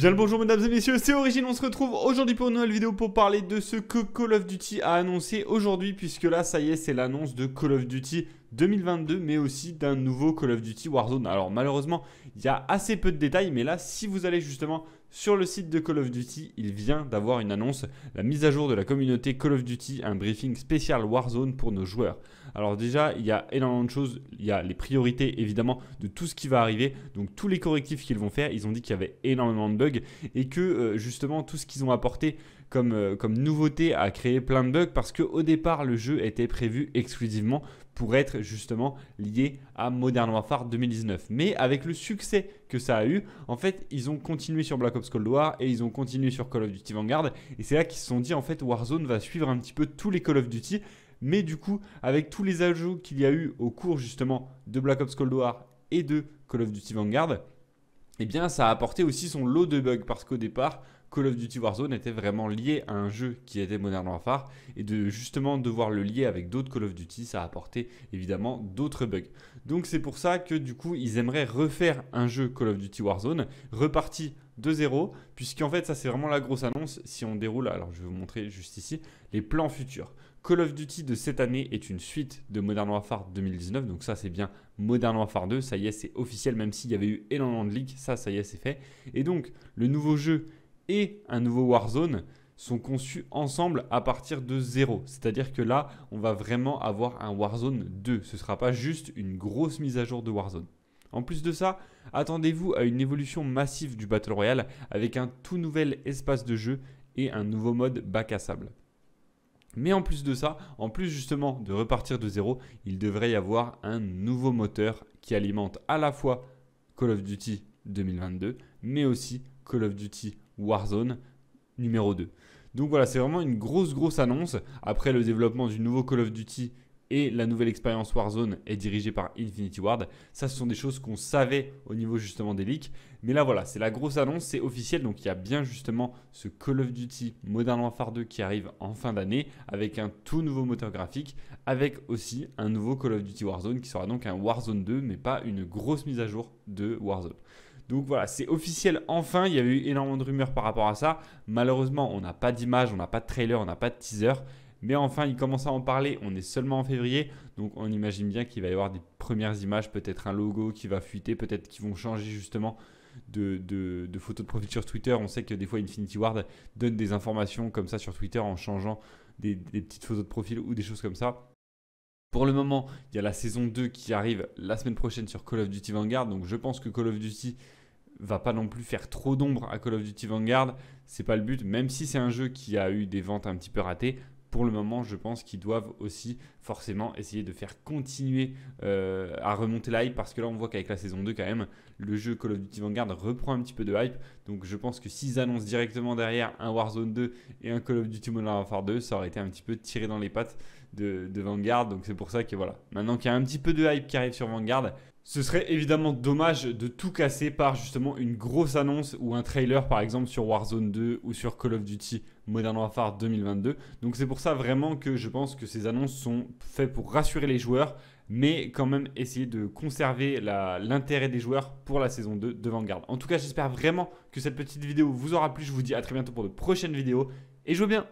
Bien le bonjour mesdames et messieurs, c'est Origine, on se retrouve aujourd'hui pour une nouvelle vidéo pour parler de ce que Call of Duty a annoncé aujourd'hui puisque là ça y est c'est l'annonce de Call of Duty 2022 mais aussi d'un nouveau Call of Duty Warzone. Alors malheureusement il y a assez peu de détails, mais là, si vous allez justement sur le site de Call of Duty, il vient d'avoir une annonce, la mise à jour de la communauté Call of Duty, un briefing spécial Warzone pour nos joueurs. Alors déjà, il y a énormément de choses, il y a les priorités évidemment de tout ce qui va arriver, donc tous les correctifs qu'ils vont faire, ils ont dit qu'il y avait énormément de bugs et que euh, justement tout ce qu'ils ont apporté comme, euh, comme nouveauté a créé plein de bugs parce qu'au départ le jeu était prévu exclusivement pour être justement lié à Modern Warfare 2019. Mais avec le succès que ça a eu, en fait, ils ont continué sur Black Ops Cold War et ils ont continué sur Call of Duty Vanguard. Et c'est là qu'ils se sont dit, en fait, Warzone va suivre un petit peu tous les Call of Duty. Mais du coup, avec tous les ajouts qu'il y a eu au cours justement de Black Ops Cold War et de Call of Duty Vanguard, eh bien ça a apporté aussi son lot de bugs parce qu'au départ, Call of Duty Warzone était vraiment lié à un jeu qui était Modern Warfare et de justement devoir le lier avec d'autres Call of Duty, ça a apporté évidemment d'autres bugs. Donc c'est pour ça que du coup ils aimeraient refaire un jeu Call of Duty Warzone reparti 2-0, puisqu'en fait, ça c'est vraiment la grosse annonce. Si on déroule, alors je vais vous montrer juste ici, les plans futurs. Call of Duty de cette année est une suite de Modern Warfare 2019, donc ça c'est bien Modern Warfare 2, ça y est, c'est officiel, même s'il y avait eu énormément de leaks, ça, ça y est, c'est fait. Et donc, le nouveau jeu et un nouveau Warzone sont conçus ensemble à partir de zéro. C'est-à-dire que là, on va vraiment avoir un Warzone 2. Ce ne sera pas juste une grosse mise à jour de Warzone. En plus de ça, attendez-vous à une évolution massive du Battle Royale avec un tout nouvel espace de jeu et un nouveau mode bac à sable. Mais en plus de ça, en plus justement de repartir de zéro, il devrait y avoir un nouveau moteur qui alimente à la fois Call of Duty 2022, mais aussi Call of Duty Warzone numéro 2. Donc voilà, c'est vraiment une grosse grosse annonce. Après le développement du nouveau Call of Duty et la nouvelle expérience Warzone est dirigée par Infinity Ward. Ça, ce sont des choses qu'on savait au niveau justement des leaks. Mais là, voilà, c'est la grosse annonce, c'est officiel. Donc, il y a bien justement ce Call of Duty Modern Warfare 2 qui arrive en fin d'année avec un tout nouveau moteur graphique, avec aussi un nouveau Call of Duty Warzone qui sera donc un Warzone 2, mais pas une grosse mise à jour de Warzone. Donc voilà, c'est officiel enfin. Il y a eu énormément de rumeurs par rapport à ça. Malheureusement, on n'a pas d'image, on n'a pas de trailer, on n'a pas de teaser. Mais enfin, il commence à en parler. On est seulement en février. Donc on imagine bien qu'il va y avoir des premières images, peut-être un logo qui va fuiter, peut-être qu'ils vont changer justement de, photos de profil sur Twitter. On sait que des fois Infinity Ward donne des informations comme ça sur Twitter en changeant des, petites photos de profil ou des choses comme ça. Pour le moment, il y a la saison 2 qui arrive la semaine prochaine sur Call of Duty Vanguard. Donc je pense que Call of Duty va pas non plus faire trop d'ombre à Call of Duty Vanguard. C'est pas le but, même si c'est un jeu qui a eu des ventes un petit peu ratées pour le moment, je pense qu'ils doivent aussi forcément essayer de faire continuer euh, à remonter la parce que là, on voit qu'avec la saison 2, quand même, le jeu Call of Duty Vanguard reprend un petit peu de hype. Donc, je pense que s'ils annoncent directement derrière un Warzone 2 et un Call of Duty Modern Warfare 2, ça aurait été un petit peu tiré dans les pattes de, de Vanguard. Donc, c'est pour ça que voilà, maintenant qu'il y a un petit peu de hype qui arrive sur Vanguard, ce serait évidemment dommage de tout casser par justement une grosse annonce ou un trailer par exemple sur Warzone 2 ou sur Call of Duty Modern Warfare 2022. Donc c'est pour ça vraiment que je pense que ces annonces sont faites pour rassurer les joueurs mais quand même essayer de conserver l'intérêt des joueurs pour la saison 2 de Vanguard. En tout cas j'espère vraiment que cette petite vidéo vous aura plu. Je vous dis à très bientôt pour de prochaines vidéos et jouez bien